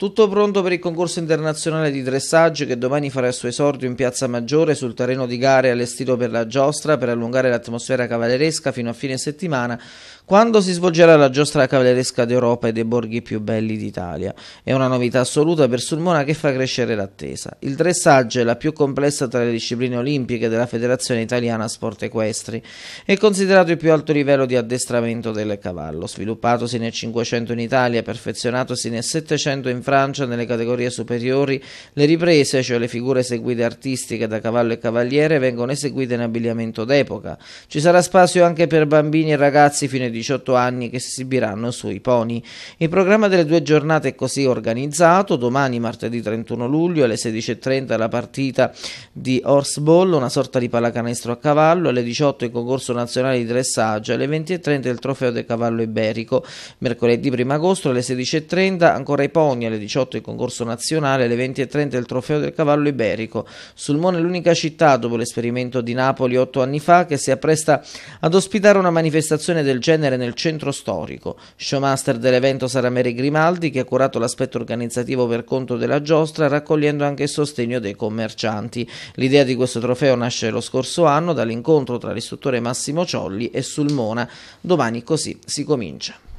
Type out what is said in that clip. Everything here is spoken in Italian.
Tutto pronto per il concorso internazionale di dressage che domani farà il suo esordio in Piazza Maggiore sul terreno di gare allestito per la giostra per allungare l'atmosfera cavalleresca fino a fine settimana quando si svolgerà la giostra cavalleresca d'Europa e dei borghi più belli d'Italia. È una novità assoluta per Sulmona che fa crescere l'attesa. Il dressage è la più complessa tra le discipline olimpiche della Federazione Italiana Sport Equestri. È considerato il più alto livello di addestramento del cavallo, sviluppatosi nel 500 in Italia, perfezionatosi nel 700 in Francia Francia nelle categorie superiori, le riprese, cioè le figure eseguite artistiche da cavallo e cavaliere, vengono eseguite in abbigliamento d'epoca. Ci sarà spazio anche per bambini e ragazzi fino ai 18 anni che si esibiranno sui pony. Il programma delle due giornate è così organizzato. Domani, martedì 31 luglio, alle 16.30 la partita di Horseball, una sorta di pallacanestro a cavallo, alle 18 il concorso nazionale di dressaggio, alle 20.30 il trofeo del cavallo iberico. Mercoledì 1 agosto alle 16.30 ancora i pony, alle 18 il concorso nazionale, alle 20.30 il trofeo del cavallo iberico. Sulmone è l'unica città, dopo l'esperimento di Napoli otto anni fa, che si appresta ad ospitare una manifestazione del genere nel centro storico. Showmaster dell'evento sarà Mary Grimaldi, che ha curato l'aspetto organizzativo per conto della giostra, raccogliendo anche il sostegno dei commercianti. L'idea di questo trofeo nasce lo scorso anno dall'incontro tra l'istruttore Massimo Ciolli e Sulmona. Domani così si comincia.